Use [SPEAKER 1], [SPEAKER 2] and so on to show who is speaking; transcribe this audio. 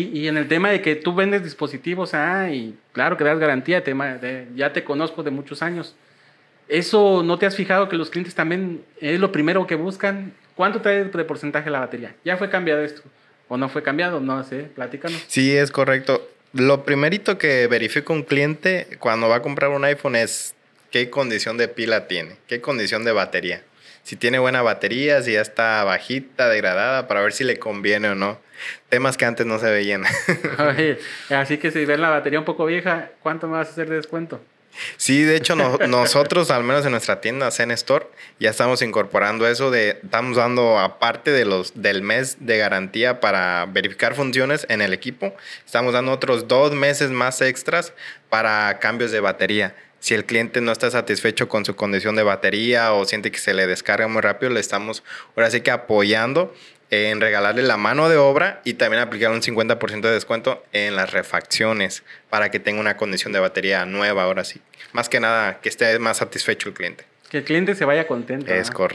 [SPEAKER 1] Y, en el tema de que tú vendes dispositivos, ah, y claro que das garantía, tema de, ya te conozco de muchos años. ¿Eso no te has fijado que los clientes también es lo primero que buscan? ¿Cuánto trae de porcentaje la batería? ¿Ya fue cambiado esto? ¿O no fue cambiado? No sé, platícanos.
[SPEAKER 2] Sí, es correcto. Lo primerito que verifica un cliente cuando va a comprar un iPhone es qué condición de pila tiene, qué condición de batería si tiene buena batería, si ya está bajita, degradada, para ver si le conviene o no. Temas que antes no se veían.
[SPEAKER 1] así que si ven la batería un poco vieja, ¿cuánto me vas a hacer de descuento?
[SPEAKER 2] Sí, de hecho nosotros, al menos en nuestra tienda Zen Store, ya estamos incorporando eso de, estamos dando aparte de los, del mes de garantía para verificar funciones en el equipo, estamos dando otros dos meses más extras para cambios de batería si el cliente no está satisfecho con su condición de batería o siente que se le descarga muy rápido, le estamos ahora sí que apoyando en regalarle la mano de obra y también aplicar un 50% de descuento en las refacciones para que tenga una condición de batería nueva ahora sí. Más que nada, que esté más satisfecho el cliente.
[SPEAKER 1] Que el cliente se vaya contento. Es correcto.